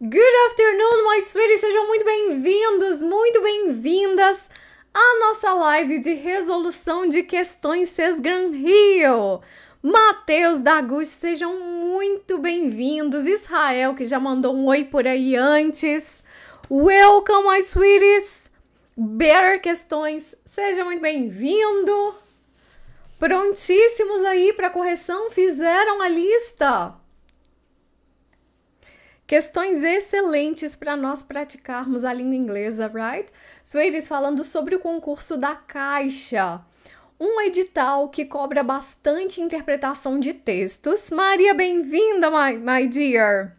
Good afternoon, my sweeties! Sejam muito bem-vindos, muito bem-vindas à nossa live de resolução de questões SES Gran Rio. Matheus da sejam muito bem-vindos. Israel, que já mandou um oi por aí antes. Welcome, my sweeties! Better Questões, seja muito bem-vindo! Prontíssimos aí para correção? Fizeram a lista? Questões excelentes para nós praticarmos a língua inglesa, right? Sueiris falando sobre o concurso da Caixa. Um edital que cobra bastante interpretação de textos. Maria, bem-vinda, my, my dear!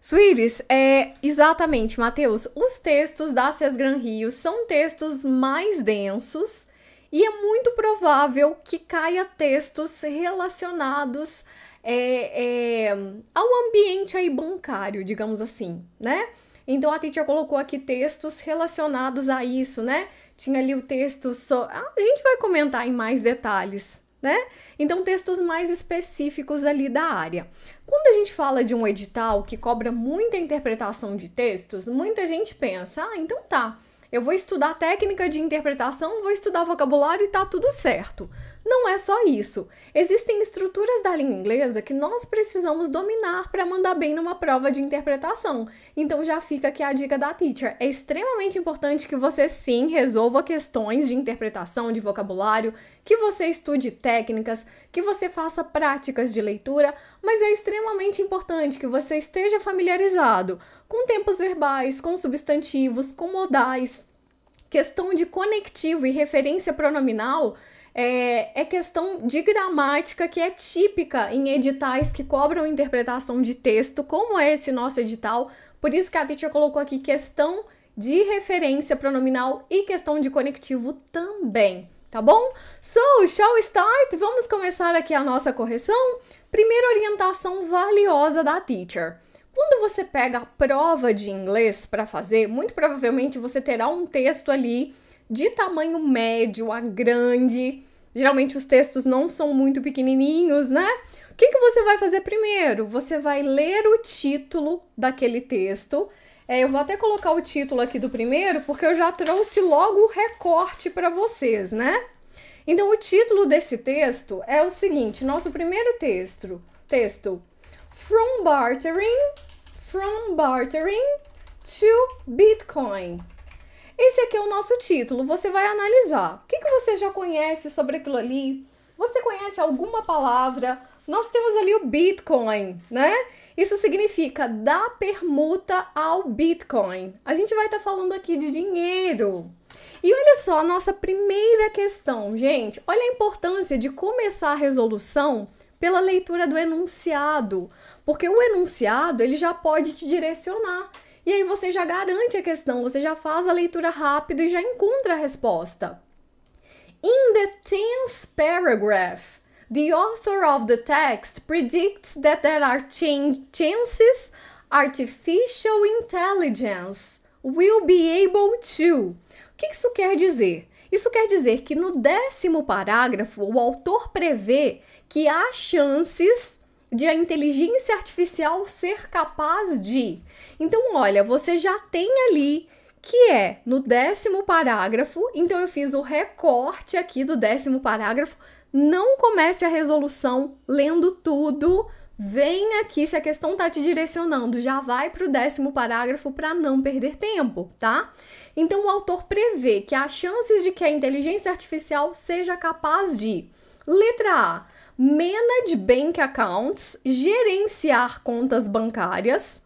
Suíris, é exatamente, Matheus. Os textos da Cias Gran Rio são textos mais densos e é muito provável que caia textos relacionados é, é, ao ambiente aí bancário, digamos assim, né? Então a teacher colocou aqui textos relacionados a isso, né? Tinha ali o texto só. a gente vai comentar em mais detalhes, né? Então, textos mais específicos ali da área. Quando a gente fala de um edital que cobra muita interpretação de textos, muita gente pensa: ah, então tá, eu vou estudar técnica de interpretação, vou estudar vocabulário e tá tudo certo. Não é só isso. Existem estruturas da língua inglesa que nós precisamos dominar para mandar bem numa prova de interpretação. Então já fica aqui a dica da teacher. É extremamente importante que você sim resolva questões de interpretação de vocabulário, que você estude técnicas, que você faça práticas de leitura, mas é extremamente importante que você esteja familiarizado com tempos verbais, com substantivos, com modais, questão de conectivo e referência pronominal é, é questão de gramática que é típica em editais que cobram interpretação de texto, como é esse nosso edital. Por isso que a teacher colocou aqui questão de referência pronominal e questão de conectivo também, tá bom? So, shall we start? Vamos começar aqui a nossa correção? Primeira orientação valiosa da teacher. Quando você pega a prova de inglês para fazer, muito provavelmente você terá um texto ali de tamanho médio a grande. Geralmente os textos não são muito pequenininhos, né? O que, que você vai fazer primeiro? Você vai ler o título daquele texto. É, eu vou até colocar o título aqui do primeiro, porque eu já trouxe logo o recorte para vocês, né? Então, o título desse texto é o seguinte: nosso primeiro texto, texto From Bartering, From Bartering to Bitcoin. Esse aqui é o nosso título. Você vai analisar. O que, que você já conhece sobre aquilo ali? Você conhece alguma palavra? Nós temos ali o Bitcoin, né? Isso significa da permuta ao Bitcoin. A gente vai estar tá falando aqui de dinheiro. E olha só a nossa primeira questão, gente. Olha a importância de começar a resolução pela leitura do enunciado, porque o enunciado ele já pode te direcionar. E aí você já garante a questão, você já faz a leitura rápido e já encontra a resposta. In the tenth paragraph, the author of the text predicts that there are chances artificial intelligence will be able to. O que isso quer dizer? Isso quer dizer que no décimo parágrafo, o autor prevê que há chances de a inteligência artificial ser capaz de. Então, olha, você já tem ali que é no décimo parágrafo, então eu fiz o recorte aqui do décimo parágrafo. Não comece a resolução lendo tudo. Vem aqui se a questão está te direcionando, já vai para o décimo parágrafo para não perder tempo, tá? Então o autor prevê que há chances de que a inteligência artificial seja capaz de. Letra A manage bank accounts, gerenciar contas bancárias.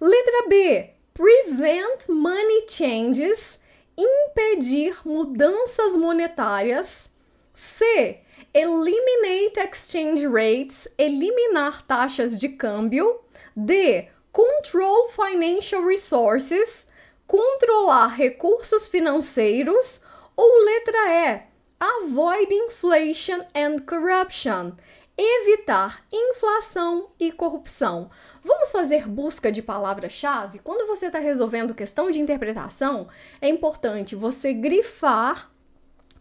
Letra B, prevent money changes, impedir mudanças monetárias. C, eliminate exchange rates, eliminar taxas de câmbio. D, control financial resources, controlar recursos financeiros. Ou letra E, Avoid inflation and corruption. Evitar inflação e corrupção. Vamos fazer busca de palavra-chave? Quando você está resolvendo questão de interpretação, é importante você grifar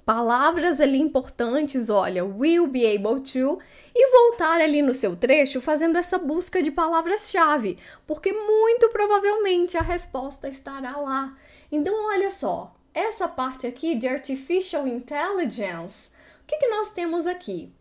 palavras ali importantes, olha, will be able to, e voltar ali no seu trecho fazendo essa busca de palavras-chave, porque muito provavelmente a resposta estará lá. Então, olha só, essa parte aqui de Artificial Intelligence, o que, que nós temos aqui?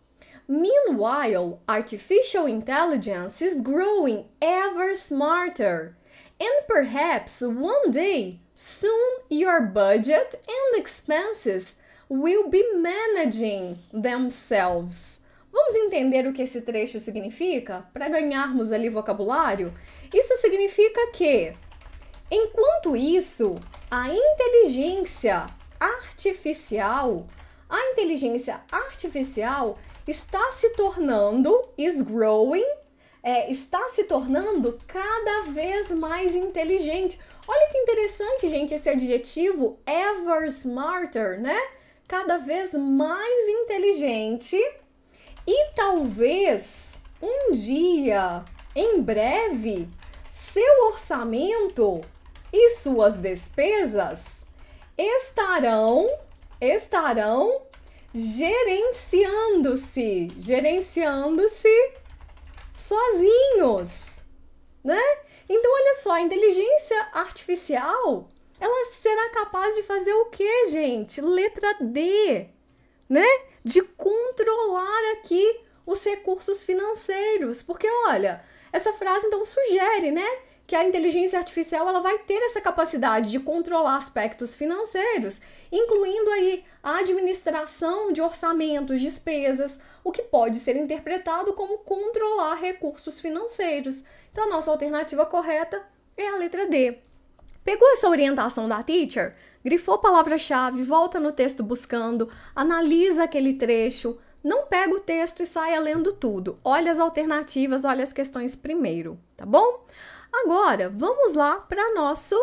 Meanwhile, artificial intelligence is growing ever smarter. And perhaps one day, soon your budget and expenses will be managing themselves. Vamos entender o que esse trecho significa para ganharmos ali vocabulário? Isso significa que, enquanto isso, a inteligência artificial, a inteligência artificial está se tornando, is growing, é, está se tornando cada vez mais inteligente. Olha que interessante, gente, esse adjetivo ever smarter, né? Cada vez mais inteligente e talvez um dia, em breve, seu orçamento e suas despesas estarão estarão gerenciando-se, gerenciando-se sozinhos, né? Então olha só, a inteligência artificial, ela será capaz de fazer o que, gente? Letra D, né? De controlar aqui os recursos financeiros, porque olha, essa frase então sugere, né? que a inteligência artificial ela vai ter essa capacidade de controlar aspectos financeiros, incluindo aí a administração de orçamentos, despesas, o que pode ser interpretado como controlar recursos financeiros. Então a nossa alternativa correta é a letra D. Pegou essa orientação da teacher? Grifou a palavra-chave, volta no texto buscando, analisa aquele trecho, não pega o texto e saia lendo tudo. Olha as alternativas, olha as questões primeiro, tá bom? Agora, vamos lá para nosso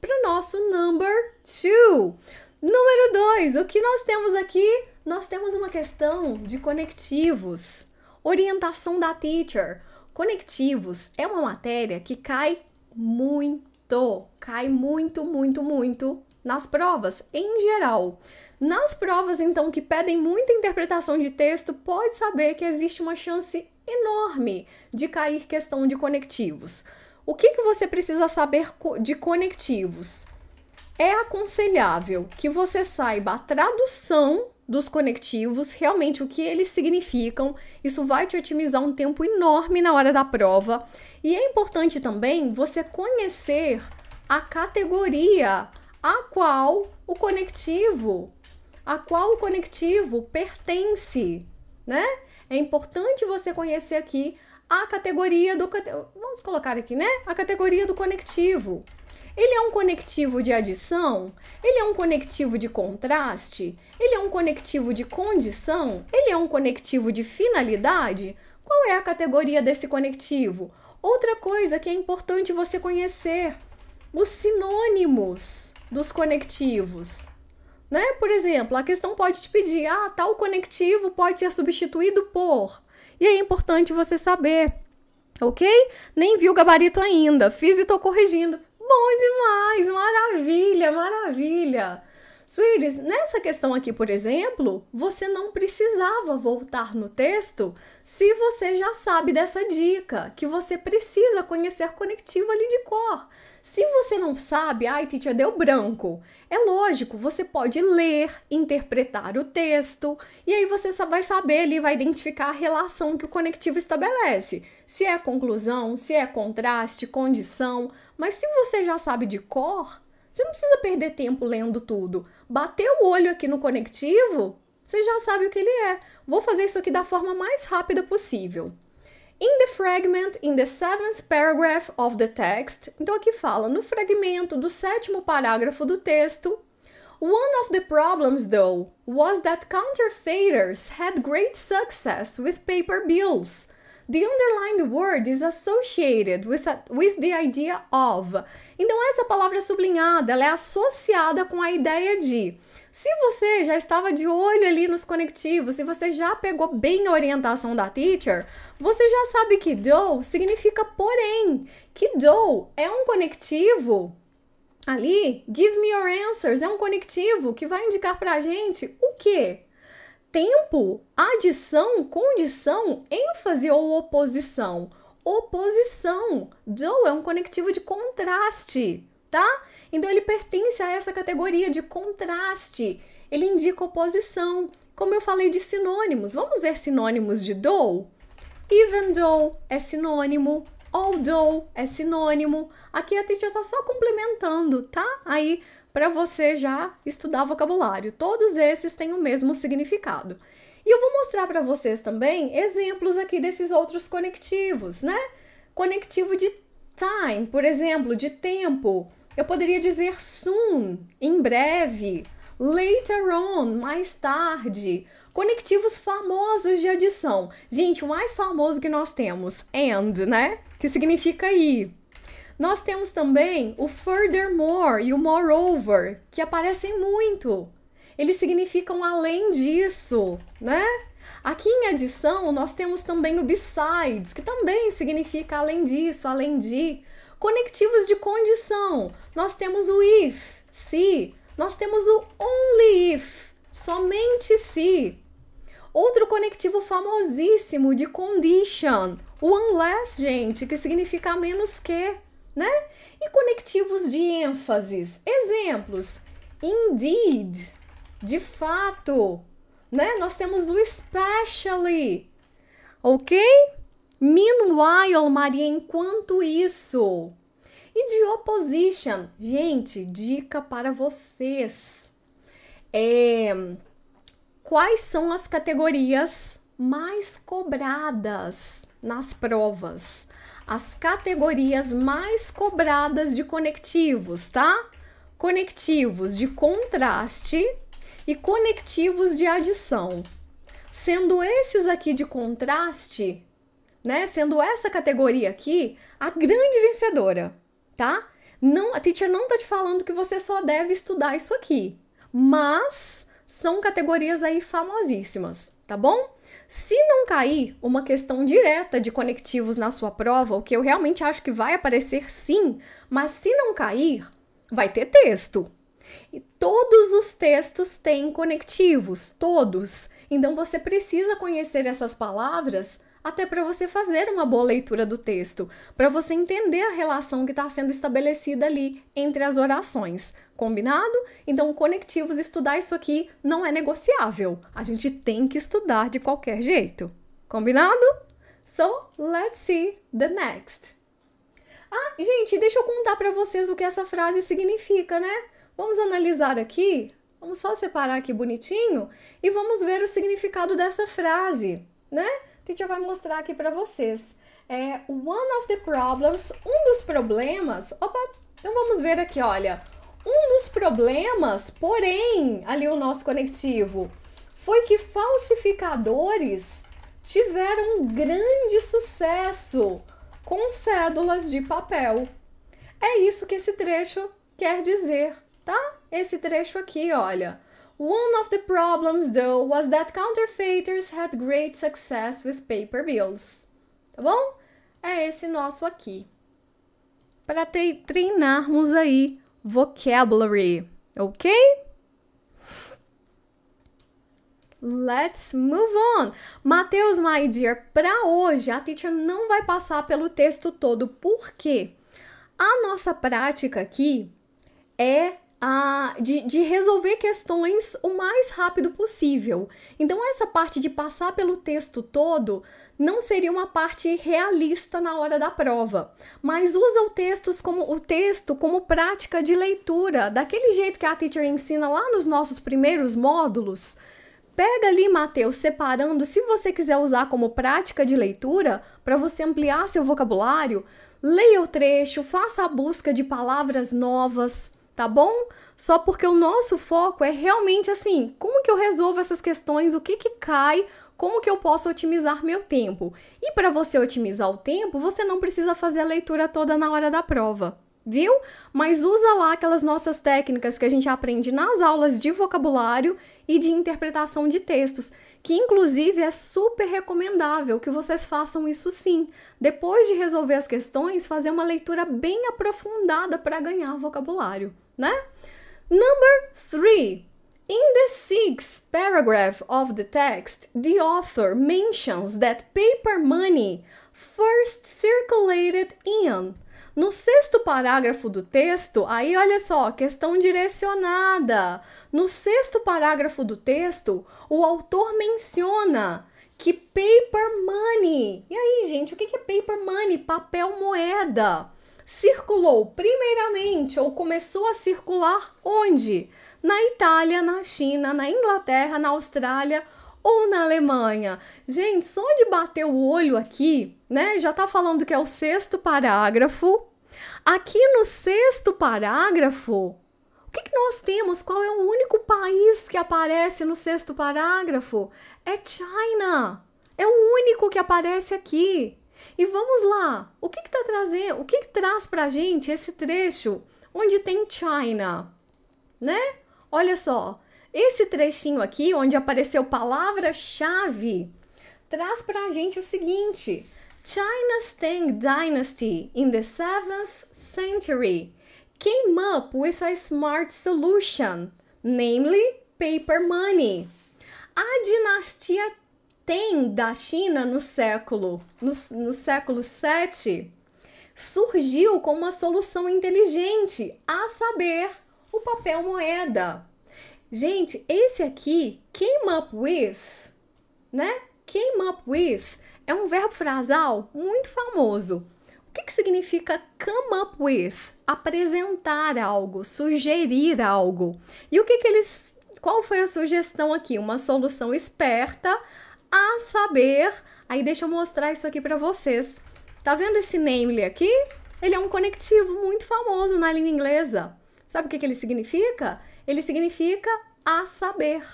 para nosso number two. Número dois, o que nós temos aqui? Nós temos uma questão de conectivos. Orientação da teacher. Conectivos é uma matéria que cai muito, cai muito, muito, muito nas provas em geral. Nas provas, então, que pedem muita interpretação de texto, pode saber que existe uma chance enorme de cair questão de conectivos. O que, que você precisa saber de conectivos? É aconselhável que você saiba a tradução dos conectivos, realmente o que eles significam. Isso vai te otimizar um tempo enorme na hora da prova. E é importante também você conhecer a categoria a qual o conectivo, a qual o conectivo pertence, né? é importante você conhecer aqui a categoria do. Vamos colocar aqui, né? A categoria do conectivo. Ele é um conectivo de adição? Ele é um conectivo de contraste? Ele é um conectivo de condição? Ele é um conectivo de finalidade? Qual é a categoria desse conectivo? Outra coisa que é importante você conhecer: os sinônimos dos conectivos. Né? Por exemplo, a questão pode te pedir: ah, tal conectivo pode ser substituído por. E é importante você saber, ok? Nem vi o gabarito ainda, fiz e estou corrigindo. Bom demais, maravilha, maravilha. Sweeties, nessa questão aqui, por exemplo, você não precisava voltar no texto se você já sabe dessa dica, que você precisa conhecer conectivo ali de cor. Se você não sabe, ai, Titia, deu branco. É lógico, você pode ler, interpretar o texto, e aí você vai saber ali, vai identificar a relação que o conectivo estabelece. Se é conclusão, se é contraste, condição. Mas se você já sabe de cor, você não precisa perder tempo lendo tudo. Bateu o olho aqui no conectivo, você já sabe o que ele é. Vou fazer isso aqui da forma mais rápida possível. In the fragment, in the seventh paragraph of the text, então aqui fala no fragmento do sétimo parágrafo do texto. One of the problems, though, was that counterfeiters had great success with paper bills. The underlined word is associated with, a, with the idea of. Então, essa palavra sublinhada é associada com a ideia de. Se você já estava de olho ali nos conectivos, se você já pegou bem a orientação da teacher, você já sabe que do significa porém, que do é um conectivo ali, give me your answers é um conectivo que vai indicar para a gente o quê? Tempo, adição, condição, ênfase ou oposição. Oposição. Do é um conectivo de contraste, tá? Então ele pertence a essa categoria de contraste. Ele indica oposição. Como eu falei de sinônimos, vamos ver sinônimos de though? Even though é sinônimo, although é sinônimo. Aqui a Titi está só complementando, tá? Aí para você já estudar vocabulário. Todos esses têm o mesmo significado. E eu vou mostrar para vocês também exemplos aqui desses outros conectivos, né? Conectivo de time, por exemplo, de tempo. Eu poderia dizer soon, em breve, later on, mais tarde. Conectivos famosos de adição. Gente, o mais famoso que nós temos, and, né? Que significa e. Nós temos também o furthermore e o moreover, que aparecem muito. Eles significam além disso, né? Aqui em adição, nós temos também o besides, que também significa além disso, além de. Conectivos de condição. Nós temos o if, se. Nós temos o only if, somente se. Outro conectivo famosíssimo de condition, o unless, gente, que significa menos que, né? E conectivos de ênfases. Exemplos: indeed, de fato, né? Nós temos o especially, ok? Meanwhile, Maria, enquanto isso. E de opposition, gente, dica para vocês. É, quais são as categorias mais cobradas nas provas? As categorias mais cobradas de conectivos, tá? Conectivos de contraste e conectivos de adição. Sendo esses aqui de contraste, né, sendo essa categoria aqui a grande vencedora, tá? Não, a teacher não tá te falando que você só deve estudar isso aqui, mas são categorias aí famosíssimas, tá bom? Se não cair uma questão direta de conectivos na sua prova, o que eu realmente acho que vai aparecer sim, mas se não cair, vai ter texto. E todos os textos têm conectivos, todos. Então você precisa conhecer essas palavras até para você fazer uma boa leitura do texto, para você entender a relação que está sendo estabelecida ali entre as orações. Combinado? Então, conectivos, estudar isso aqui não é negociável. A gente tem que estudar de qualquer jeito. Combinado? So, let's see the next. Ah, gente, deixa eu contar para vocês o que essa frase significa, né? Vamos analisar aqui. Vamos só separar aqui bonitinho e vamos ver o significado dessa frase, né? que a gente já vai mostrar aqui para vocês. É one of the problems, um dos problemas. Opa, então vamos ver aqui, olha. Um dos problemas, porém, ali o nosso conectivo, foi que falsificadores tiveram grande sucesso com cédulas de papel. É isso que esse trecho quer dizer, tá? Esse trecho aqui, olha. One of the problems, though, was that counterfeiters had great success with paper bills. Tá bom? É esse nosso aqui. Para treinarmos aí vocabulary, ok? Let's move on. Mateus, my dear, para hoje a teacher não vai passar pelo texto todo, porque a nossa prática aqui é a, de, de resolver questões o mais rápido possível. Então, essa parte de passar pelo texto todo não seria uma parte realista na hora da prova, mas usa o textos como o texto como prática de leitura, daquele jeito que a teacher ensina lá nos nossos primeiros módulos. Pega ali, Mateus, separando, se você quiser usar como prática de leitura, para você ampliar seu vocabulário, leia o trecho, faça a busca de palavras novas, tá bom? Só porque o nosso foco é realmente assim, como que eu resolvo essas questões, o que que cai, como que eu posso otimizar meu tempo? E para você otimizar o tempo, você não precisa fazer a leitura toda na hora da prova, viu? Mas usa lá aquelas nossas técnicas que a gente aprende nas aulas de vocabulário e de interpretação de textos, que inclusive é super recomendável que vocês façam isso sim. Depois de resolver as questões, fazer uma leitura bem aprofundada para ganhar vocabulário né? Number three. In the sixth paragraph of the text, the author mentions that paper money first circulated in. No sexto parágrafo do texto, aí olha só, questão direcionada. No sexto parágrafo do texto, o autor menciona que paper money. E aí, gente, o que é paper money? Papel moeda circulou primeiramente ou começou a circular onde? Na Itália, na China, na Inglaterra, na Austrália ou na Alemanha. Gente, só de bater o olho aqui, né? Já tá falando que é o sexto parágrafo. Aqui no sexto parágrafo, o que, que nós temos? Qual é o único país que aparece no sexto parágrafo? É China. É o único que aparece aqui. E vamos lá, o que, que tá O que, que traz pra gente esse trecho onde tem China? Né? Olha só, esse trechinho aqui, onde apareceu palavra-chave, traz pra gente o seguinte: China's Tang Dynasty in the 7th century came up with a smart solution, namely paper money. A dinastia tem da China no século no, no século 7 surgiu como uma solução inteligente, a saber, o papel moeda. Gente, esse aqui came up with, né? Came up with é um verbo frasal muito famoso. O que, que significa come up with? Apresentar algo, sugerir algo. E o que, que eles. Qual foi a sugestão aqui? Uma solução esperta a saber, aí deixa eu mostrar isso aqui para vocês. Tá vendo esse namely aqui? Ele é um conectivo muito famoso na língua inglesa. Sabe o que, que ele significa? Ele significa a saber,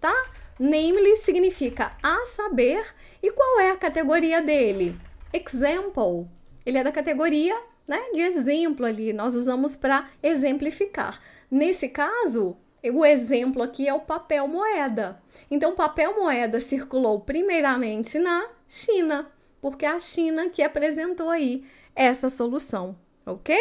tá? Namely significa a saber. E qual é a categoria dele? Example. Ele é da categoria né, de exemplo ali. Nós usamos para exemplificar. Nesse caso, o exemplo aqui é o papel moeda. Então, papel moeda circulou primeiramente na China, porque é a China que apresentou aí essa solução, ok?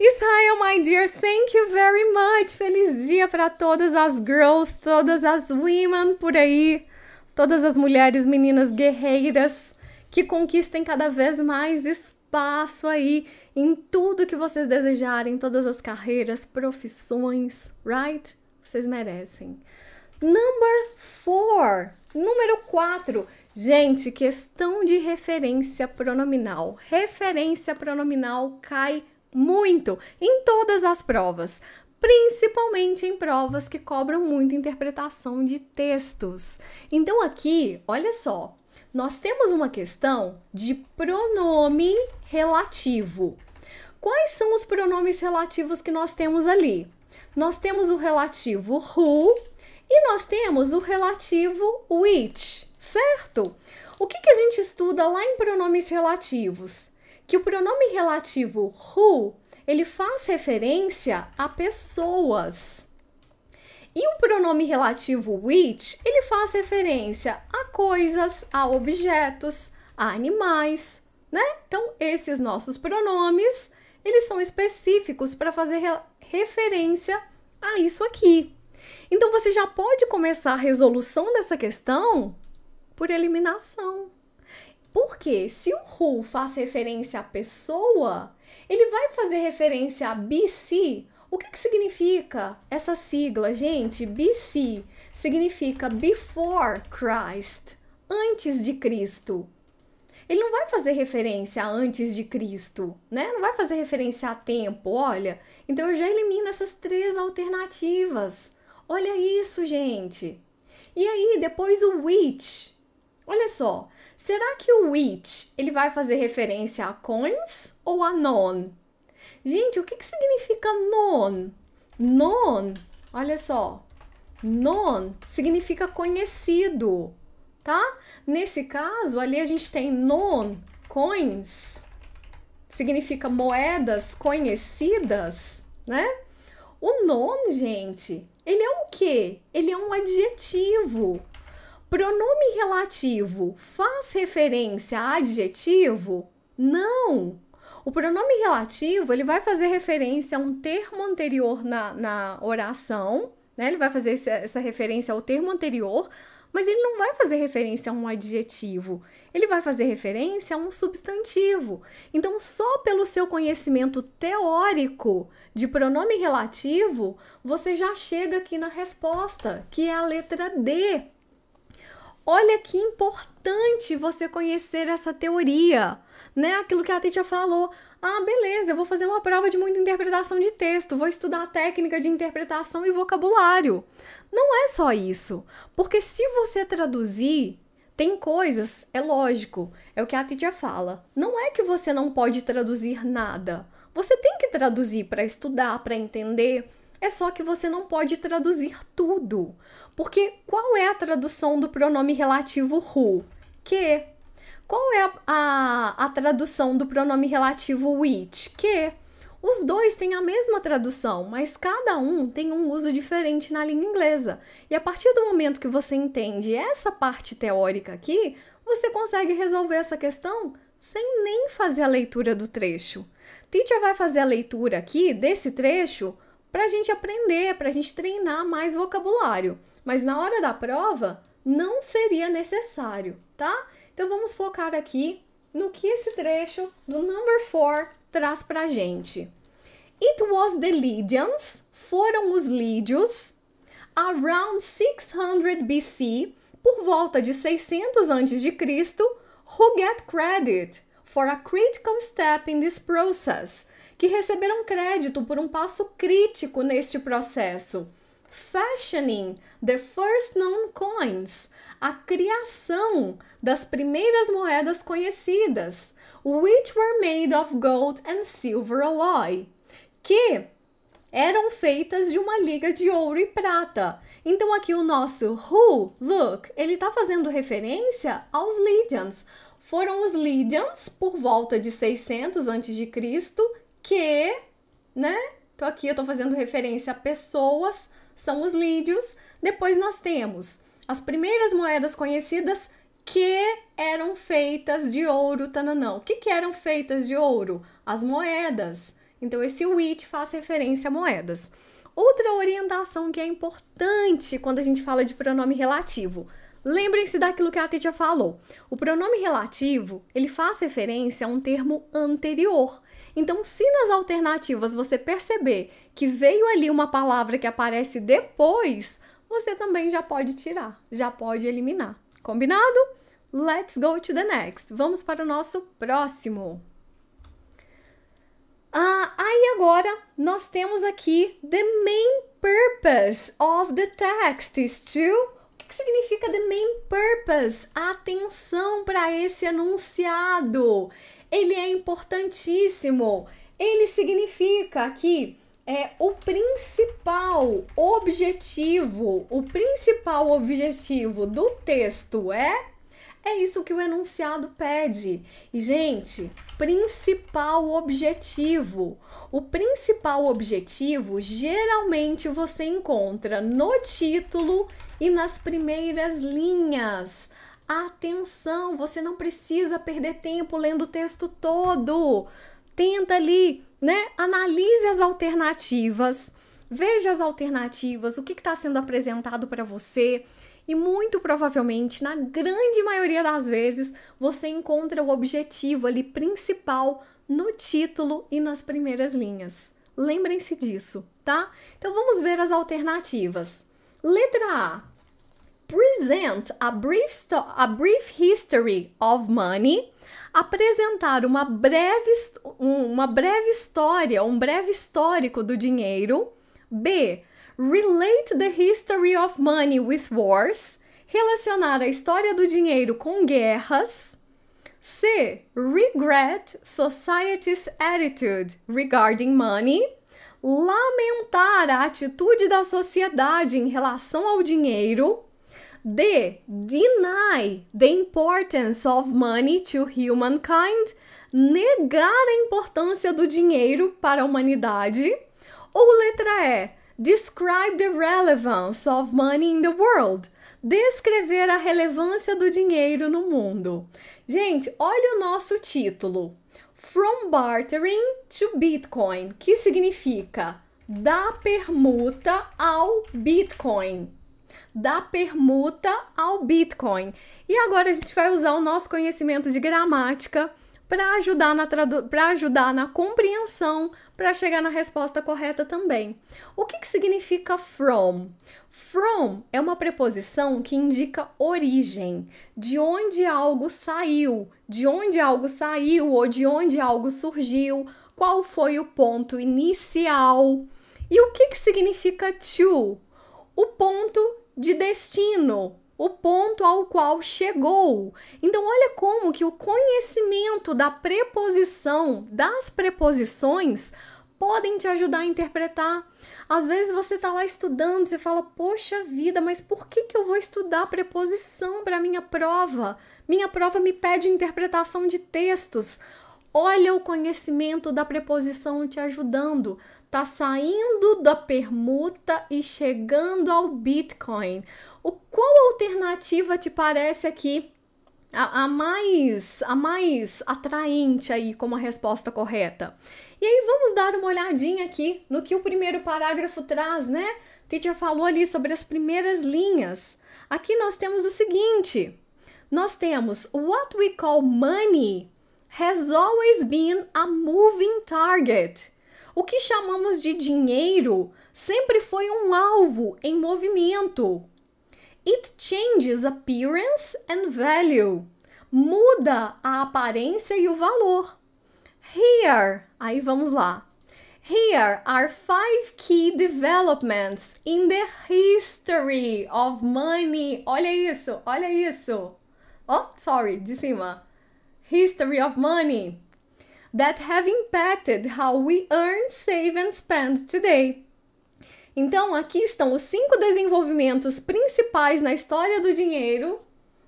Israel, my dear, thank you very much. Feliz dia para todas as girls, todas as women por aí, todas as mulheres, meninas guerreiras que conquistem cada vez mais espaço espaço aí em tudo que vocês desejarem, todas as carreiras, profissões, right? Vocês merecem. Number four, número 4. Gente, questão de referência pronominal. Referência pronominal cai muito em todas as provas, principalmente em provas que cobram muita interpretação de textos. Então aqui, olha só, nós temos uma questão de pronome relativo. Quais são os pronomes relativos que nós temos ali? Nós temos o relativo who e nós temos o relativo which, certo? O que, que a gente estuda lá em pronomes relativos? Que o pronome relativo who ele faz referência a pessoas. E o pronome relativo which, ele faz referência a coisas, a objetos, a animais né? Então, esses nossos pronomes, eles são específicos para fazer referência a isso aqui. Então, você já pode começar a resolução dessa questão por eliminação. Porque se o who faz referência à pessoa, ele vai fazer referência a BC. O que, que significa essa sigla, gente? BC significa Before Christ, antes de Cristo ele não vai fazer referência a antes de Cristo, né? Não vai fazer referência a tempo, olha. Então eu já elimino essas três alternativas. Olha isso, gente. E aí, depois o which. Olha só, será que o which ele vai fazer referência a coins ou a non? Gente, o que, que significa non? Non, olha só, non significa conhecido, tá? Nesse caso, ali a gente tem non coins, significa moedas conhecidas, né? O non, gente, ele é um quê? Ele é um adjetivo. Pronome relativo faz referência a adjetivo? Não. O pronome relativo ele vai fazer referência a um termo anterior na, na oração, né? Ele vai fazer essa referência ao termo anterior, mas ele não vai fazer referência a um adjetivo, ele vai fazer referência a um substantivo. Então, só pelo seu conhecimento teórico de pronome relativo, você já chega aqui na resposta, que é a letra D. Olha que importante você conhecer essa teoria, né? Aquilo que a Titia falou. Ah, beleza, eu vou fazer uma prova de muita interpretação de texto, vou estudar a técnica de interpretação e vocabulário. Não é só isso. Porque se você traduzir, tem coisas, é lógico, é o que a Titia fala. Não é que você não pode traduzir nada. Você tem que traduzir para estudar, para entender. É só que você não pode traduzir tudo. Porque qual é a tradução do pronome relativo who? Que qual é a, a, a tradução do pronome relativo which? Que. Os dois têm a mesma tradução, mas cada um tem um uso diferente na língua inglesa. E a partir do momento que você entende essa parte teórica aqui, você consegue resolver essa questão sem nem fazer a leitura do trecho. Teacher vai fazer a leitura aqui desse trecho para a gente aprender, para a gente treinar mais vocabulário. Mas na hora da prova, não seria necessário, tá? Então vamos focar aqui no que esse trecho do number 4 traz pra gente. It was the Lydians, foram os lídios, around 600 BC, por volta de 600 a.C., who get credit for a critical step in this process, que receberam crédito por um passo crítico neste processo, fashioning the first known coins, a criação das primeiras moedas conhecidas, which were made of gold and silver alloy, que eram feitas de uma liga de ouro e prata. Então aqui o nosso who, look, ele está fazendo referência aos Lydians. Foram os Lydians por volta de 600 a.C. que, né? Então aqui eu estou fazendo referência a pessoas, são os lídios. Depois nós temos as primeiras moedas conhecidas que eram feitas de ouro, tananão. O que, que eram feitas de ouro? As moedas. Então, esse wheat faz referência a moedas. Outra orientação que é importante quando a gente fala de pronome relativo. Lembrem-se daquilo que a Titia falou. O pronome relativo, ele faz referência a um termo anterior. Então, se nas alternativas você perceber que veio ali uma palavra que aparece depois, você também já pode tirar, já pode eliminar. Combinado? Let's go to the next. Vamos para o nosso próximo. Ah, aí agora nós temos aqui the main purpose of the text is to que significa the main purpose? Atenção para esse enunciado. Ele é importantíssimo. Ele significa que é o principal objetivo, o principal objetivo do texto é é isso que o enunciado pede. E gente, principal objetivo. O principal objetivo geralmente você encontra no título e nas primeiras linhas. Atenção, você não precisa perder tempo lendo o texto todo. Tenta ali né? Analise as alternativas, veja as alternativas, o que está sendo apresentado para você. E muito provavelmente, na grande maioria das vezes, você encontra o objetivo ali principal no título e nas primeiras linhas. Lembrem-se disso, tá? Então vamos ver as alternativas. Letra A: Present a brief, a brief history of money apresentar uma breve, uma breve história, um breve histórico do dinheiro. B. Relate the history of money with wars. Relacionar a história do dinheiro com guerras. C. Regret society's attitude regarding money. Lamentar a atitude da sociedade em relação ao dinheiro. D. Deny the importance of money to humankind. Negar a importância do dinheiro para a humanidade. Ou letra E. Describe the relevance of money in the world. Descrever a relevância do dinheiro no mundo. Gente, olha o nosso título. From bartering to Bitcoin, que significa da permuta ao Bitcoin da permuta ao Bitcoin. E agora a gente vai usar o nosso conhecimento de gramática para ajudar na para ajudar na compreensão, para chegar na resposta correta também. O que, que significa from? From é uma preposição que indica origem, de onde algo saiu, de onde algo saiu ou de onde algo surgiu, qual foi o ponto inicial. E o que, que significa to? O ponto de destino, o ponto ao qual chegou. Então olha como que o conhecimento da preposição, das preposições podem te ajudar a interpretar. Às vezes você está lá estudando, você fala: "Poxa vida, mas por que que eu vou estudar preposição para minha prova? Minha prova me pede interpretação de textos." Olha o conhecimento da preposição te ajudando está saindo da permuta e chegando ao Bitcoin. O qual alternativa te parece aqui a, a, mais a mais atraente aí como a resposta correta. E aí vamos dar uma olhadinha aqui no que o primeiro parágrafo traz, né? Teacher falou ali sobre as primeiras linhas. Aqui nós temos o seguinte: nós temos what we call money has always been a moving target. O que chamamos de dinheiro sempre foi um alvo em movimento. It changes appearance and value. Muda a aparência e o valor. Here, aí vamos lá. Here are five key developments in the history of money. Olha isso, olha isso. Oh, sorry, de cima. History of money that have impacted how we earn, save and spend today. Então, aqui estão os cinco desenvolvimentos principais na história do dinheiro.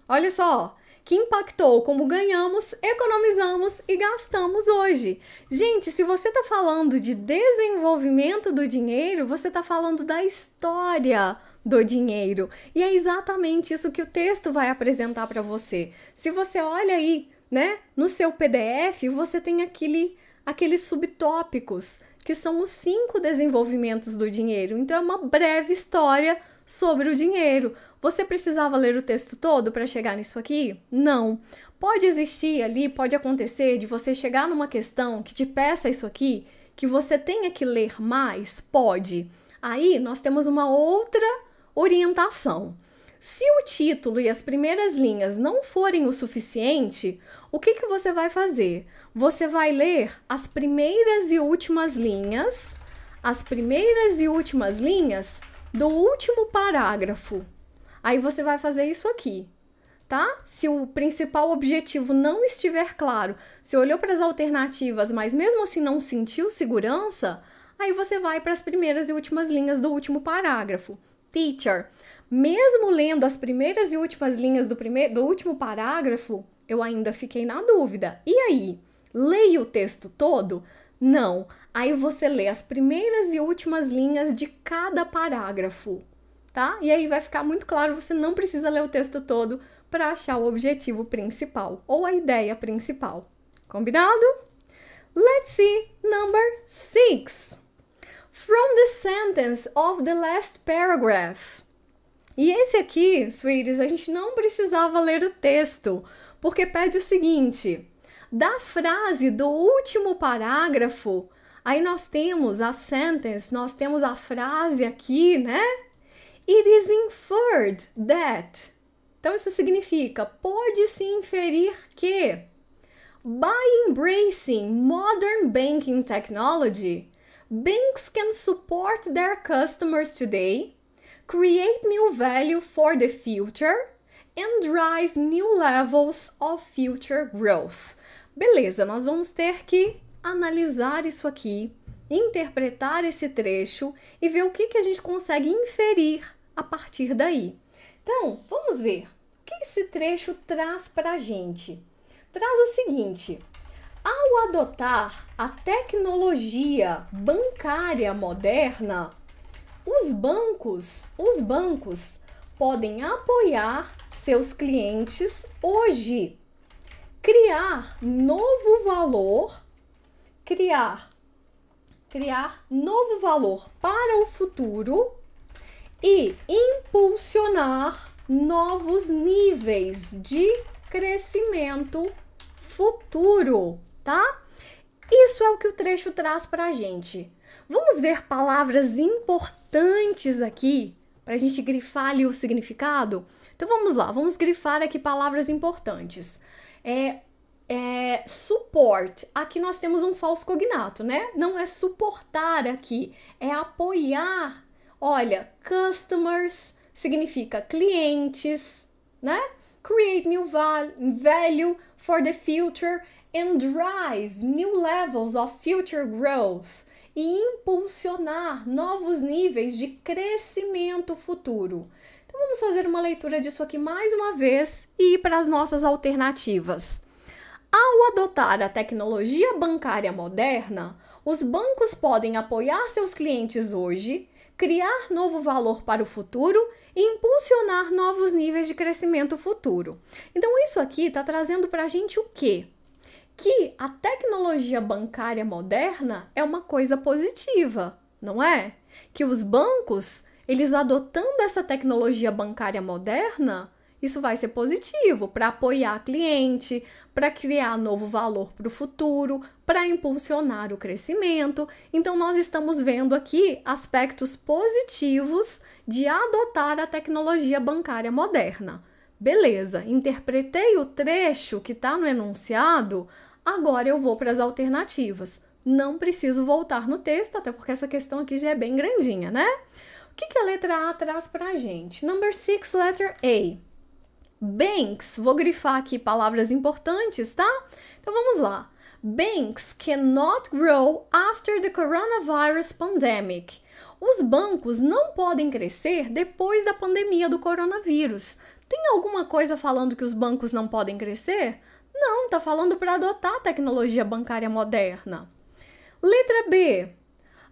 Olha só, que impactou como ganhamos, economizamos e gastamos hoje. Gente, se você está falando de desenvolvimento do dinheiro, você está falando da história do dinheiro. E é exatamente isso que o texto vai apresentar para você. Se você olha aí né? No seu PDF você tem aquele, aqueles subtópicos que são os cinco desenvolvimentos do dinheiro. Então é uma breve história sobre o dinheiro. Você precisava ler o texto todo para chegar nisso aqui? Não. Pode existir ali, pode acontecer de você chegar numa questão que te peça isso aqui, que você tenha que ler mais? Pode. Aí nós temos uma outra orientação. Se o título e as primeiras linhas não forem o suficiente, o que, que você vai fazer? Você vai ler as primeiras e últimas linhas, as primeiras e últimas linhas do último parágrafo. Aí você vai fazer isso aqui, tá? Se o principal objetivo não estiver claro, se olhou para as alternativas, mas mesmo assim não sentiu segurança, aí você vai para as primeiras e últimas linhas do último parágrafo. Teacher, mesmo lendo as primeiras e últimas linhas do, primeiro, do último parágrafo, eu ainda fiquei na dúvida. E aí? Leio o texto todo? Não. Aí você lê as primeiras e últimas linhas de cada parágrafo, tá? E aí vai ficar muito claro, você não precisa ler o texto todo para achar o objetivo principal ou a ideia principal. Combinado? Let's see number six From the sentence of the last paragraph. E esse aqui, sweeties, a gente não precisava ler o texto porque pede o seguinte: da frase do último parágrafo, aí nós temos a sentence, nós temos a frase aqui, né? It is inferred that. Então isso significa pode-se inferir que by embracing modern banking technology, banks can support their customers today, create new value for the future and drive new levels of future growth. Beleza, nós vamos ter que analisar isso aqui, interpretar esse trecho e ver o que, que a gente consegue inferir a partir daí. Então, vamos ver o que esse trecho traz para a gente. Traz o seguinte: ao adotar a tecnologia bancária moderna, os bancos, os bancos podem apoiar seus clientes hoje, criar novo valor, criar criar novo valor para o futuro e impulsionar novos níveis de crescimento futuro, tá? Isso é o que o trecho traz para a gente. Vamos ver palavras importantes aqui para a gente grifar ali o significado? Então vamos lá, vamos grifar aqui palavras importantes. É, é, Aqui nós temos um falso cognato, né? Não é suportar aqui, é apoiar. Olha, customers significa clientes, né? Create new value for the future and drive new levels of future growth e impulsionar novos níveis de crescimento futuro. Então vamos fazer uma leitura disso aqui mais uma vez e ir para as nossas alternativas. Ao adotar a tecnologia bancária moderna, os bancos podem apoiar seus clientes hoje, criar novo valor para o futuro e impulsionar novos níveis de crescimento futuro. Então, isso aqui está trazendo para a gente o quê? que a tecnologia bancária moderna é uma coisa positiva, não é? Que os bancos, eles adotando essa tecnologia bancária moderna, isso vai ser positivo para apoiar cliente, para criar novo valor para o futuro, para impulsionar o crescimento. Então, nós estamos vendo aqui aspectos positivos de adotar a tecnologia bancária moderna. Beleza, interpretei o trecho que está no enunciado, agora eu vou para as alternativas. Não preciso voltar no texto, até porque essa questão aqui já é bem grandinha, né? O que, que a letra A traz para a gente? Number 6, letter A. Banks, vou grifar aqui palavras importantes, tá? Então vamos lá. Banks cannot grow after the coronavirus pandemic. Os bancos não podem crescer depois da pandemia do coronavírus. Tem alguma coisa falando que os bancos não podem crescer? Não, está falando para adotar a tecnologia bancária moderna. Letra B.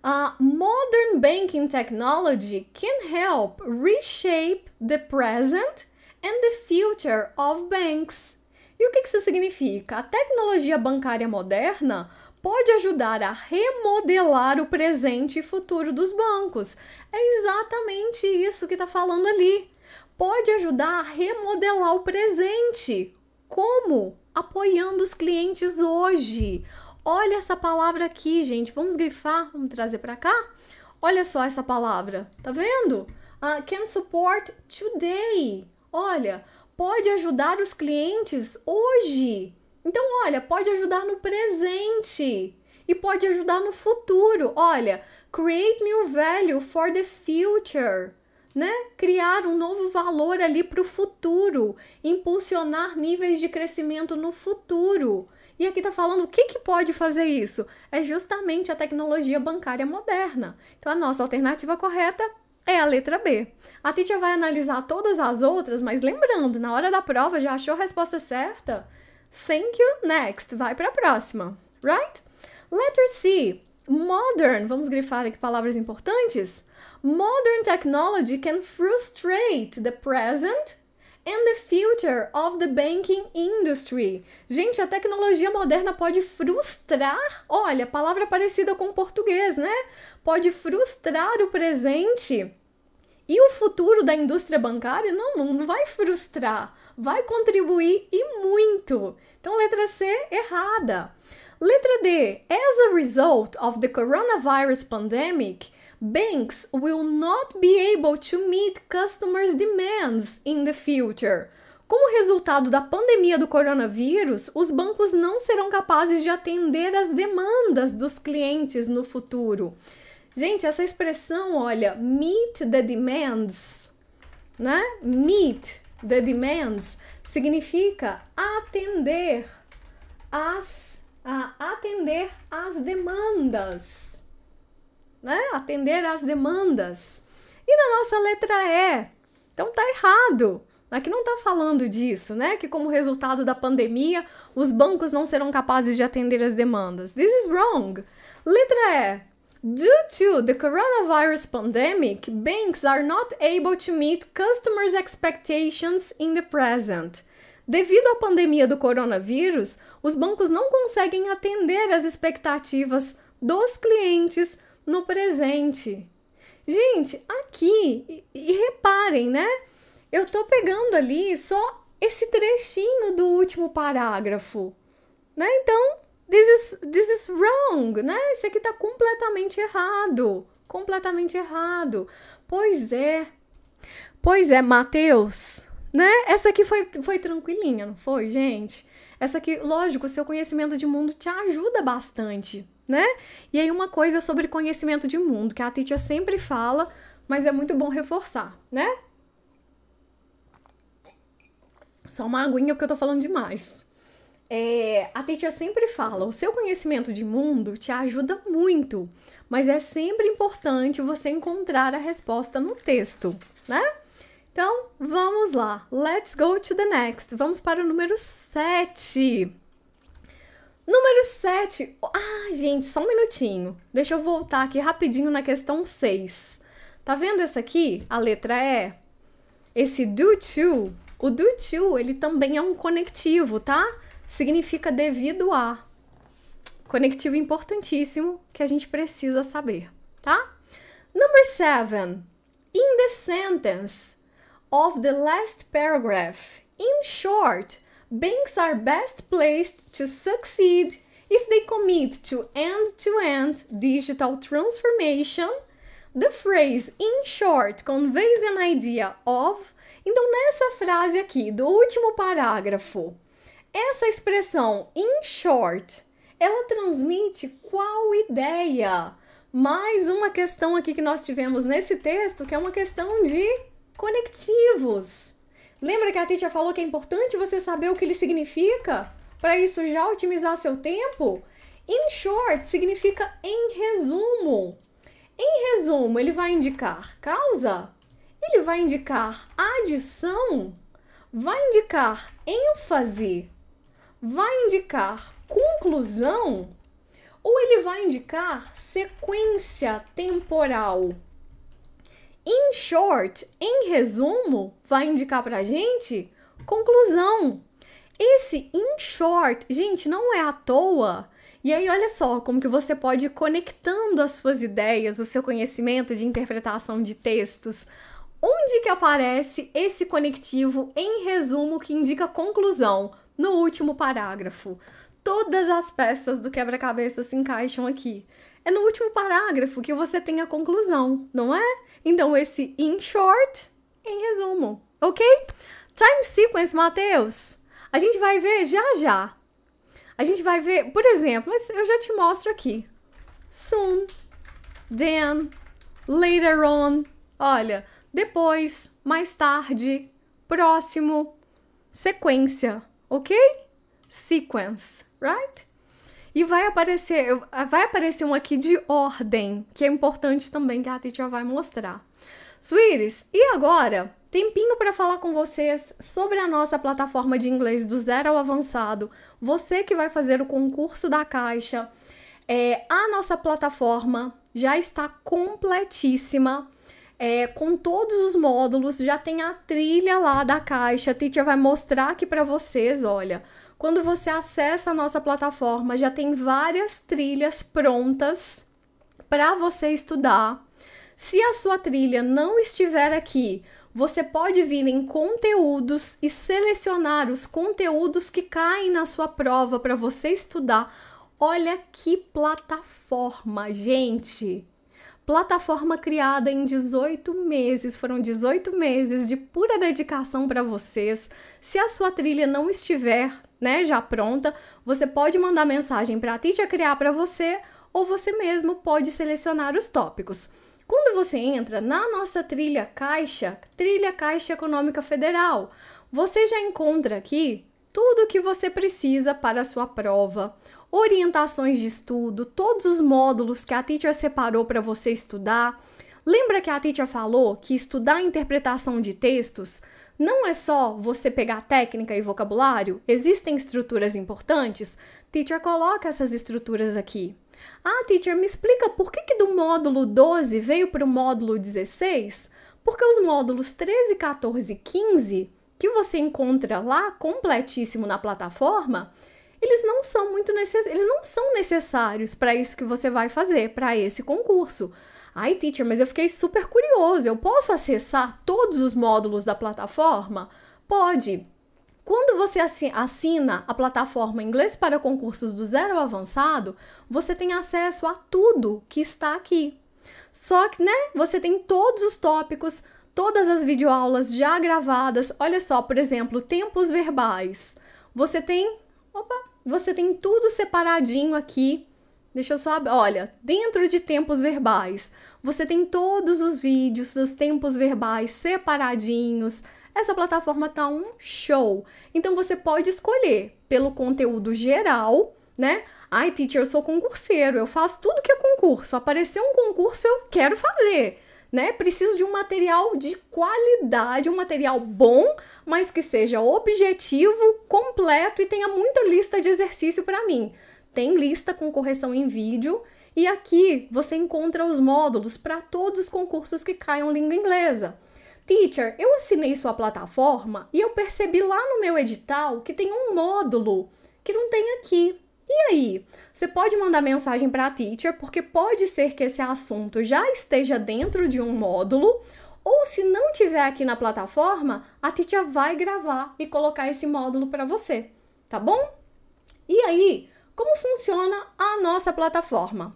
A modern banking technology can help reshape the present and the future of banks. E o que isso significa? A tecnologia bancária moderna pode ajudar a remodelar o presente e futuro dos bancos. É exatamente isso que está falando ali pode ajudar a remodelar o presente. Como? Apoiando os clientes hoje. Olha essa palavra aqui, gente. Vamos grifar, vamos trazer para cá. Olha só essa palavra, tá vendo? Uh, can support today. Olha, pode ajudar os clientes hoje. Então, olha, pode ajudar no presente e pode ajudar no futuro. Olha, create new value for the future né, criar um novo valor ali para o futuro, impulsionar níveis de crescimento no futuro. E aqui está falando o que, que pode fazer isso? É justamente a tecnologia bancária moderna. Então, a nossa alternativa correta é a letra B. A Titia vai analisar todas as outras, mas lembrando, na hora da prova já achou a resposta certa? Thank you, next. Vai para a próxima, right? Letter C, modern. Vamos grifar aqui palavras importantes? modern technology can frustrate the present and the future of the banking industry. Gente, a tecnologia moderna pode frustrar, olha, palavra parecida com o português, né? Pode frustrar o presente. E o futuro da indústria bancária não, não vai frustrar, vai contribuir e muito. Então, letra C, errada. Letra D, as a result of the coronavirus pandemic, banks will not be able to meet customers' demands in the future. Como resultado da pandemia do coronavírus, os bancos não serão capazes de atender as demandas dos clientes no futuro. Gente, essa expressão, olha, meet the demands, né? Meet the demands significa atender as a atender as demandas né? Atender às demandas. E na nossa letra E, então tá errado. Aqui não está falando disso, né? Que como resultado da pandemia, os bancos não serão capazes de atender as demandas. This is wrong. Letra E. Due to the coronavirus pandemic, banks are not able to meet customers' expectations in the present. Devido à pandemia do coronavírus, os bancos não conseguem atender as expectativas dos clientes no presente. Gente, aqui, e, reparem, né? Eu tô pegando ali só esse trechinho do último parágrafo, né? Então, this is, this is wrong, né? Isso aqui tá completamente errado, completamente errado. Pois é, pois é, Mateus, né? Essa aqui foi, foi tranquilinha, não foi, gente? Essa aqui, lógico, o seu conhecimento de mundo te ajuda bastante, né? E aí uma coisa é sobre conhecimento de mundo, que a Titia sempre fala, mas é muito bom reforçar, né? Só uma aguinha porque eu tô falando demais. É, a Titia sempre fala, o seu conhecimento de mundo te ajuda muito, mas é sempre importante você encontrar a resposta no texto, né? Então, vamos lá. Let's go to the next. Vamos para o número 7. Número 7. Ah, gente, só um minutinho. Deixa eu voltar aqui rapidinho na questão 6. Tá vendo essa aqui? A letra E. Esse do to, o do to, ele também é um conectivo, tá? Significa devido a. Conectivo importantíssimo que a gente precisa saber, tá? Number 7. In the sentence of the last paragraph. In short, banks are best placed to succeed if they commit to end-to-end -end digital transformation. The phrase in short conveys an idea of. Então, nessa frase aqui, do último parágrafo, essa expressão in short, ela transmite qual ideia? Mais uma questão aqui que nós tivemos nesse texto, que é uma questão de conectivos. Lembra que a Titia falou que é importante você saber o que ele significa? Para isso já otimizar seu tempo? In short significa em resumo. Em resumo, ele vai indicar causa, ele vai indicar adição, vai indicar ênfase, vai indicar conclusão ou ele vai indicar sequência temporal. In short, em resumo, vai indicar pra gente conclusão. Esse in short, gente, não é à toa. E aí, olha só como que você pode ir conectando as suas ideias, o seu conhecimento de interpretação de textos. Onde que aparece esse conectivo em resumo que indica conclusão? No último parágrafo. Todas as peças do quebra-cabeça se encaixam aqui. É no último parágrafo que você tem a conclusão, não é? Então, esse in short, em resumo, ok? Time sequence, Matheus, a gente vai ver já já. A gente vai ver, por exemplo, mas eu já te mostro aqui. Soon, then, later on. Olha, depois, mais tarde, próximo, sequência, ok? Sequence, right? E vai aparecer, ah, vai aparecer um aqui de ordem, que é importante também que a Titi vai mostrar. Suíris, e agora? Tempinho para falar com vocês sobre a nossa plataforma de inglês do zero ao avançado. Você que vai fazer o concurso da Caixa, é, a nossa plataforma já está completíssima. É, com todos os módulos, já tem a trilha lá da caixa. A Titia vai mostrar aqui para vocês, olha, quando você acessa a nossa plataforma, já tem várias trilhas prontas para você estudar. Se a sua trilha não estiver aqui, você pode vir em conteúdos e selecionar os conteúdos que caem na sua prova para você estudar. Olha que plataforma, gente! Plataforma criada em 18 meses, foram 18 meses de pura dedicação para vocês. Se a sua trilha não estiver né, já pronta, você pode mandar mensagem para a a criar para você ou você mesmo pode selecionar os tópicos. Quando você entra na nossa trilha Caixa, trilha Caixa Econômica Federal, você já encontra aqui tudo o que você precisa para a sua prova, orientações de estudo, todos os módulos que a teacher separou para você estudar. Lembra que a teacher falou que estudar interpretação de textos não é só você pegar técnica e vocabulário, existem estruturas importantes. Teacher coloca essas estruturas aqui. Ah, teacher, me explica por que, que do módulo 12 veio para o módulo 16? Porque os módulos 13, 14 e 15, que você encontra lá completíssimo na plataforma, eles não são muito necess... eles não são necessários para isso que você vai fazer, para esse concurso. Ai, teacher, mas eu fiquei super curioso. Eu posso acessar todos os módulos da plataforma? Pode. Quando você assina a plataforma Inglês para Concursos do Zero Avançado, você tem acesso a tudo que está aqui. Só que, né, você tem todos os tópicos, todas as videoaulas já gravadas. Olha só, por exemplo, tempos verbais. Você tem, opa, você tem tudo separadinho aqui Deixa eu só. Olha, dentro de tempos verbais, você tem todos os vídeos dos tempos verbais separadinhos. Essa plataforma tá um show. Então você pode escolher pelo conteúdo geral, né? Ai, teacher, eu sou concurseiro, eu faço tudo que é concurso. Apareceu um concurso, eu quero fazer. Né? Preciso de um material de qualidade, um material bom, mas que seja objetivo, completo e tenha muita lista de exercício para mim tem lista com correção em vídeo e aqui você encontra os módulos para todos os concursos que caiam língua inglesa. Teacher, eu assinei sua plataforma e eu percebi lá no meu edital que tem um módulo que não tem aqui. E aí? Você pode mandar mensagem para a teacher, porque pode ser que esse assunto já esteja dentro de um módulo, ou se não tiver aqui na plataforma, a teacher vai gravar e colocar esse módulo para você, tá bom? E aí, como funciona a nossa plataforma.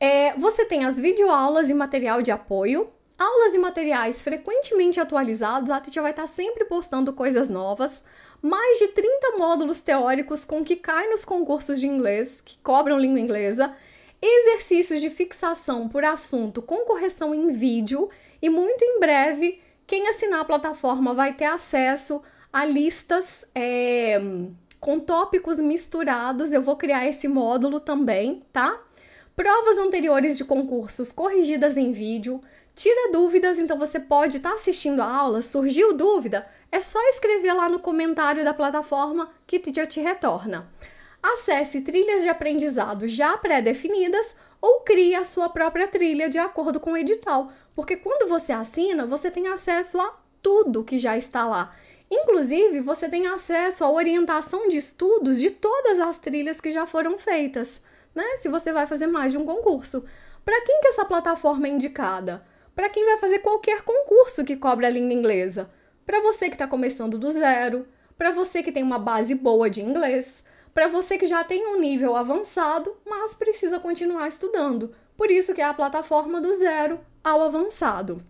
É, você tem as videoaulas e material de apoio, aulas e materiais frequentemente atualizados, a Teacher vai estar tá sempre postando coisas novas, mais de 30 módulos teóricos com que caem nos concursos de inglês, que cobram língua inglesa, exercícios de fixação por assunto com correção em vídeo e muito em breve quem assinar a plataforma vai ter acesso a listas é, com tópicos misturados, eu vou criar esse módulo também, tá? Provas anteriores de concursos corrigidas em vídeo, tira dúvidas, então você pode estar tá assistindo a aula, surgiu dúvida, é só escrever lá no comentário da plataforma que já te retorna. Acesse trilhas de aprendizado já pré-definidas ou crie a sua própria trilha de acordo com o edital, porque quando você assina, você tem acesso a tudo que já está lá. Inclusive, você tem acesso à orientação de estudos de todas as trilhas que já foram feitas, né? Se você vai fazer mais de um concurso. Para quem que essa plataforma é indicada? Para quem vai fazer qualquer concurso que cobre a língua inglesa. Para você que está começando do zero, para você que tem uma base boa de inglês, para você que já tem um nível avançado, mas precisa continuar estudando. Por isso que é a plataforma do zero ao avançado.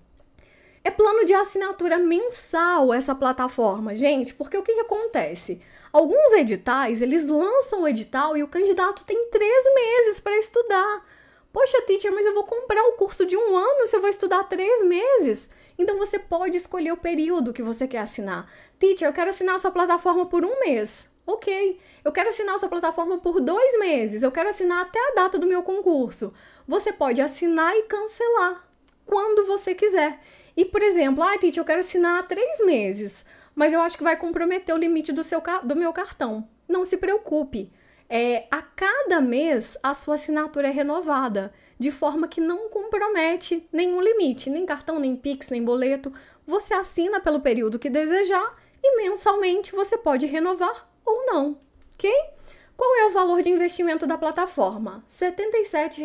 É plano de assinatura mensal essa plataforma, gente, porque o que, que acontece? Alguns editais, eles lançam o edital e o candidato tem três meses para estudar. Poxa, teacher, mas eu vou comprar o um curso de um ano se eu vou estudar três meses? Então você pode escolher o período que você quer assinar. Teacher, eu quero assinar a sua plataforma por um mês. Ok. Eu quero assinar a sua plataforma por dois meses. Eu quero assinar até a data do meu concurso. Você pode assinar e cancelar quando você quiser. E, por exemplo, ah, Titi, eu quero assinar três meses, mas eu acho que vai comprometer o limite do, seu, do meu cartão. Não se preocupe. É, a cada mês a sua assinatura é renovada, de forma que não compromete nenhum limite, nem cartão, nem Pix, nem boleto. Você assina pelo período que desejar e mensalmente você pode renovar ou não, ok? Qual é o valor de investimento da plataforma? R$ 77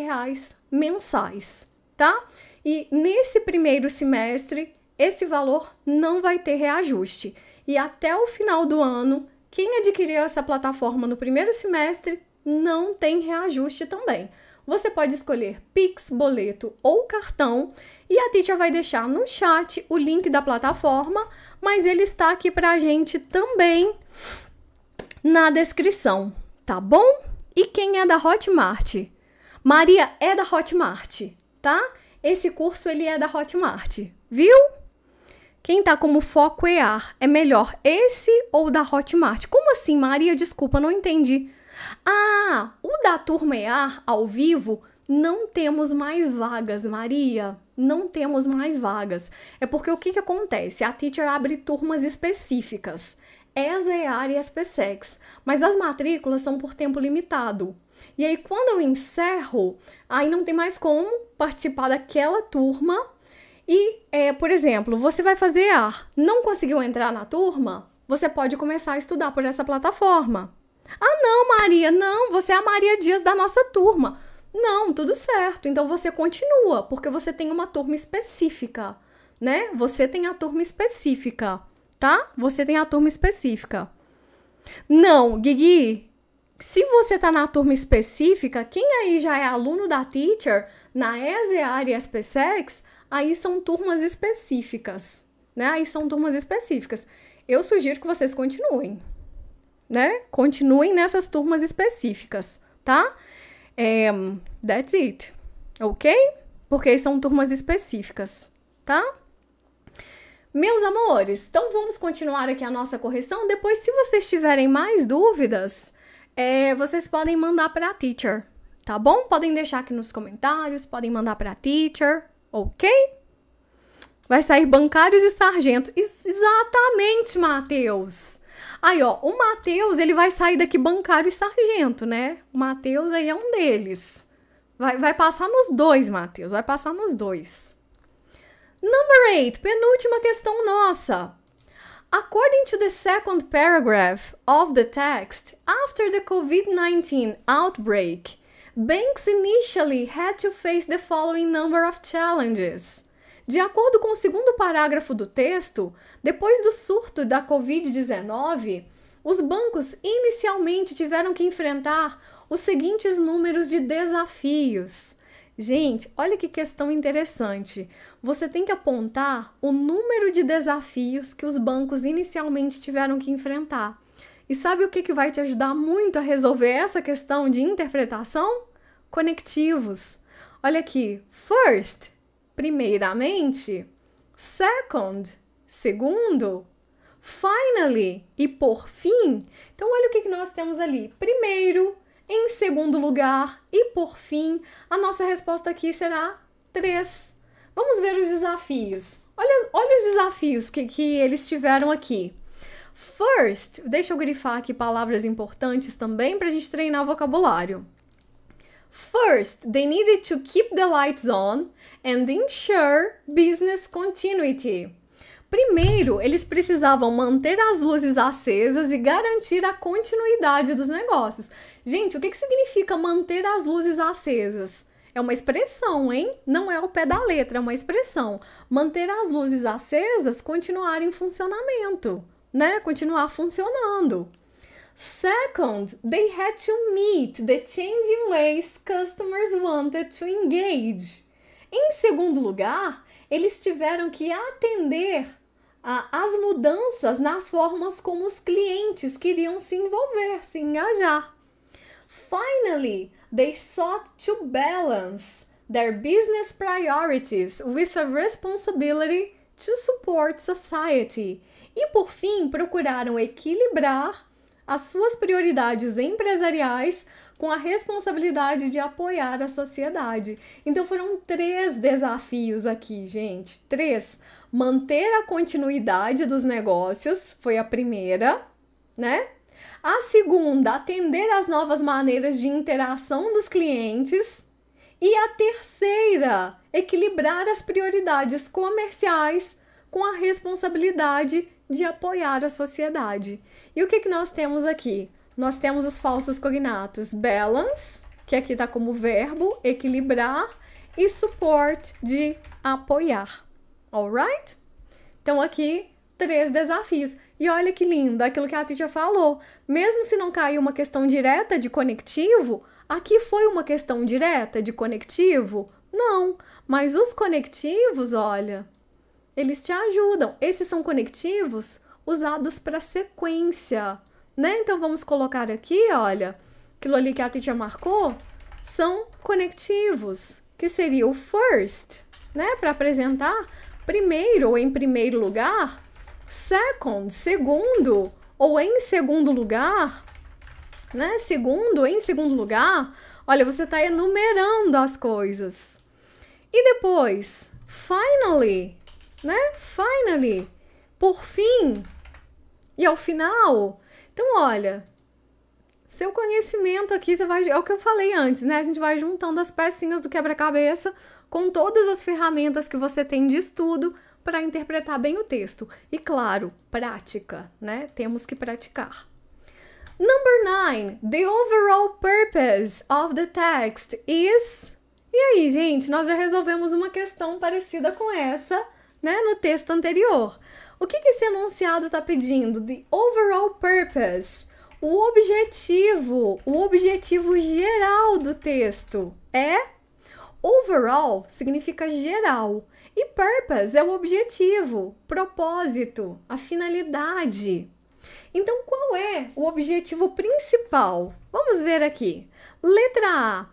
mensais, tá? E nesse primeiro semestre, esse valor não vai ter reajuste. E até o final do ano, quem adquiriu essa plataforma no primeiro semestre não tem reajuste também. Você pode escolher Pix, boleto ou cartão, e a Titia vai deixar no chat o link da plataforma, mas ele está aqui para a gente também na descrição, tá bom? E quem é da Hotmart? Maria é da Hotmart, tá? Esse curso ele é da Hotmart, viu? Quem tá como foco EAR é melhor esse ou da Hotmart? Como assim, Maria? Desculpa, não entendi. Ah, o da turma EAR ao vivo não temos mais vagas, Maria. Não temos mais vagas. É porque o que, que acontece? A teacher abre turmas específicas. ESA, é EAR e SPSEX, mas as matrículas são por tempo limitado. E aí, quando eu encerro, aí não tem mais como participar daquela turma. E, é, por exemplo, você vai fazer ar, não conseguiu entrar na turma, você pode começar a estudar por essa plataforma. Ah, não, Maria, não, você é a Maria Dias da nossa turma. Não, tudo certo. Então você continua, porque você tem uma turma específica, né? Você tem a turma específica, tá? Você tem a turma específica. Não, Guigui, se você está na turma específica, quem aí já é aluno da Teacher, na ESEAR e SPSEX, aí são turmas específicas, né? Aí são turmas específicas. Eu sugiro que vocês continuem, né? Continuem nessas turmas específicas, tá? Um, é, that's it, ok? Porque são turmas específicas, tá? Meus amores, então vamos continuar aqui a nossa correção. Depois, se vocês tiverem mais dúvidas, é, vocês podem mandar para a teacher, tá bom? Podem deixar aqui nos comentários, podem mandar para a teacher, ok? Vai sair bancários e sargentos. exatamente, Matheus! Aí, ó, o Matheus, ele vai sair daqui bancário e sargento, né? O Matheus aí é um deles. Vai, vai passar nos dois, Matheus, vai passar nos dois. Number eight penúltima questão nossa. According to the second paragraph of the text, after the COVID 19 outbreak, banks initially had to face the following number of challenges. De acordo com o segundo parágrafo do texto, depois do surto da Covid-19, os bancos inicialmente tiveram que enfrentar os seguintes números de desafios. Gente, olha que questão interessante você tem que apontar o número de desafios que os bancos inicialmente tiveram que enfrentar. E sabe o que, que vai te ajudar muito a resolver essa questão de interpretação? Conectivos. Olha aqui, first, primeiramente, second, segundo, finally e por fim. Então, olha o que, que nós temos ali. Primeiro, em segundo lugar e por fim, a nossa resposta aqui será três. Vamos ver os desafios. Olha, olha os desafios que, que eles tiveram aqui. First, deixa eu grifar aqui palavras importantes também para a gente treinar o vocabulário. First, they needed to keep the lights on and ensure business continuity. Primeiro, eles precisavam manter as luzes acesas e garantir a continuidade dos negócios. Gente, o que, que significa manter as luzes acesas? É uma expressão, hein? Não é o pé da letra, é uma expressão. Manter as luzes acesas, continuar em funcionamento, né? Continuar funcionando. Second, they had to meet the changing ways customers wanted to engage. Em segundo lugar, eles tiveram que atender às mudanças nas formas como os clientes queriam se envolver, se engajar. Finally, they sought to balance their business priorities with a responsibility to support society. E por fim, procuraram equilibrar as suas prioridades empresariais com a responsabilidade de apoiar a sociedade. Então foram três desafios aqui, gente. Três: manter a continuidade dos negócios foi a primeira, né? A segunda, atender às novas maneiras de interação dos clientes. E a terceira, equilibrar as prioridades comerciais com a responsabilidade de apoiar a sociedade. E o que, que nós temos aqui? Nós temos os falsos cognatos balance, que aqui está como verbo, equilibrar, e support, de apoiar. Alright? Então, aqui, três desafios. E olha que lindo, aquilo que a Titia falou. Mesmo se não caiu uma questão direta de conectivo, aqui foi uma questão direta de conectivo? Não, mas os conectivos, olha, eles te ajudam. Esses são conectivos usados para sequência, né? Então vamos colocar aqui, olha, aquilo ali que a Titia marcou são conectivos, que seria o first, né? Para apresentar primeiro ou em primeiro lugar Second, segundo, ou em segundo lugar, né? Segundo, em segundo lugar, olha, você está enumerando as coisas. E depois, finally, né? Finally, por fim, e ao final. Então, olha, seu conhecimento aqui, você vai. É o que eu falei antes, né? A gente vai juntando as pecinhas do quebra-cabeça com todas as ferramentas que você tem de estudo para interpretar bem o texto. E claro, prática, né? Temos que praticar. Number nine The overall purpose of the text is. E aí, gente, nós já resolvemos uma questão parecida com essa, né, no texto anterior. O que, que esse enunciado está pedindo? The overall purpose. O objetivo, o objetivo geral do texto é. Overall significa geral. E purpose é o objetivo, propósito, a finalidade. Então, qual é o objetivo principal? Vamos ver aqui. Letra A.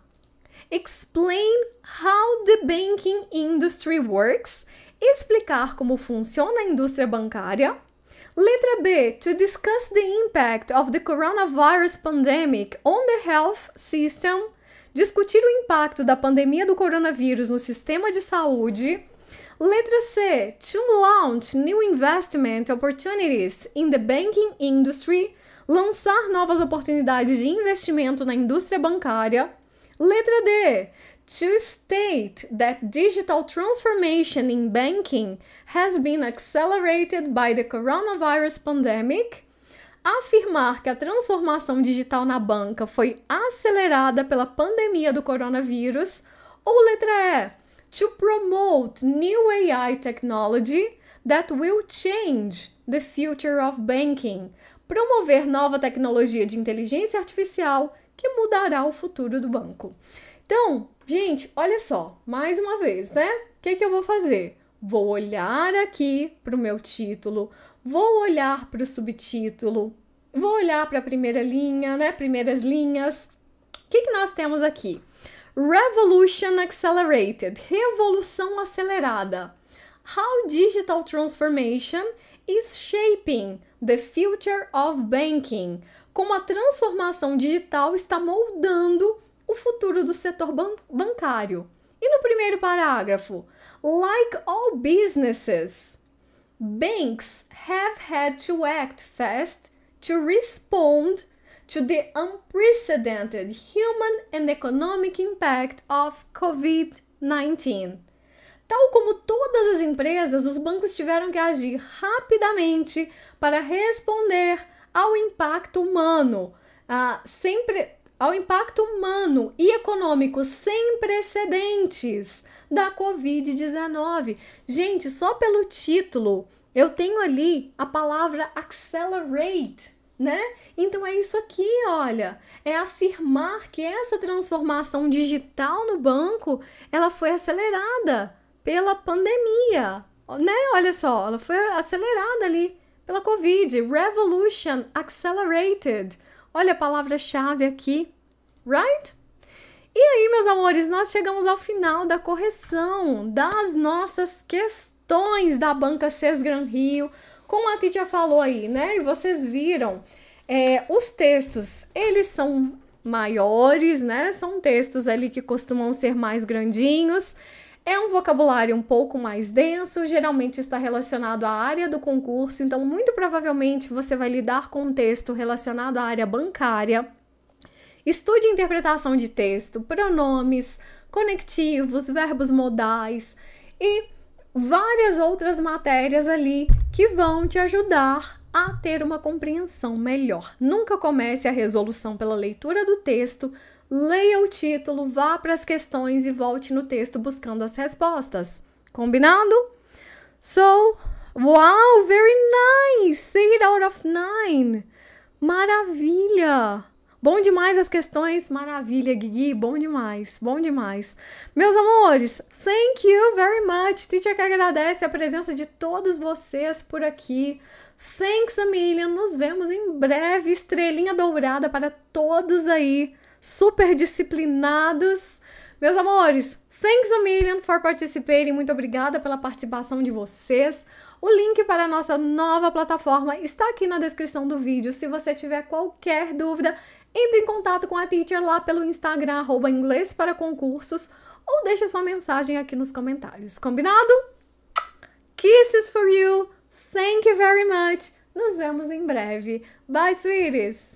Explain how the banking industry works. Explicar como funciona a indústria bancária. Letra B. To discuss the impact of the coronavirus pandemic on the health system. Discutir o impacto da pandemia do coronavírus no sistema de saúde. Letra C. To launch new investment opportunities in the banking industry. Lançar novas oportunidades de investimento na indústria bancária. Letra D. To state that digital transformation in banking has been accelerated by the coronavirus pandemic. Afirmar que a transformação digital na banca foi acelerada pela pandemia do coronavírus. Ou letra E to promote new AI technology that will change the future of banking. Promover nova tecnologia de inteligência artificial que mudará o futuro do banco. Então, gente, olha só, mais uma vez, né? O que, é que eu vou fazer? Vou olhar aqui para o meu título, vou olhar para o subtítulo, vou olhar para a primeira linha, né? Primeiras linhas. O que, que nós temos aqui? Revolution Accelerated Revolução Acelerada How Digital Transformation is Shaping the Future of Banking Como a transformação digital está moldando o futuro do setor ban bancário. E no primeiro parágrafo, like all businesses, banks have had to act fast to respond to the unprecedented human and economic impact of COVID-19. Tal como todas as empresas, os bancos tiveram que agir rapidamente para responder ao impacto humano, ah, sempre ao impacto humano e econômico sem precedentes da Covid-19. Gente, só pelo título, eu tenho ali a palavra accelerate né? Então é isso aqui, olha, é afirmar que essa transformação digital no banco, ela foi acelerada pela pandemia, né? Olha só, ela foi acelerada ali pela Covid, revolution accelerated. Olha a palavra-chave aqui, right? E aí, meus amores, nós chegamos ao final da correção das nossas questões da banca Sesgran Rio como a Titia falou aí, né? E vocês viram, é, os textos, eles são maiores, né? São textos ali que costumam ser mais grandinhos. É um vocabulário um pouco mais denso, geralmente está relacionado à área do concurso, então muito provavelmente você vai lidar com um texto relacionado à área bancária. Estude interpretação de texto, pronomes, conectivos, verbos modais e várias outras matérias ali que vão te ajudar a ter uma compreensão melhor. Nunca comece a resolução pela leitura do texto, leia o título, vá para as questões e volte no texto buscando as respostas. Combinado? So, wow, very nice! Eight out of nine! Maravilha! Bom demais as questões, maravilha, Guigui, bom demais, bom demais. Meus amores, thank you very much. Teacher que agradece a presença de todos vocês por aqui. Thanks a million. Nos vemos em breve. Estrelinha dourada para todos aí, super disciplinados. Meus amores, thanks a million for participating. Muito obrigada pela participação de vocês. O link para a nossa nova plataforma está aqui na descrição do vídeo. Se você tiver qualquer dúvida, entre em contato com a teacher lá pelo Instagram, arroba inglês para concursos, ou deixe sua mensagem aqui nos comentários. Combinado? Kisses for you! Thank you very much! Nos vemos em breve. Bye, sweeties!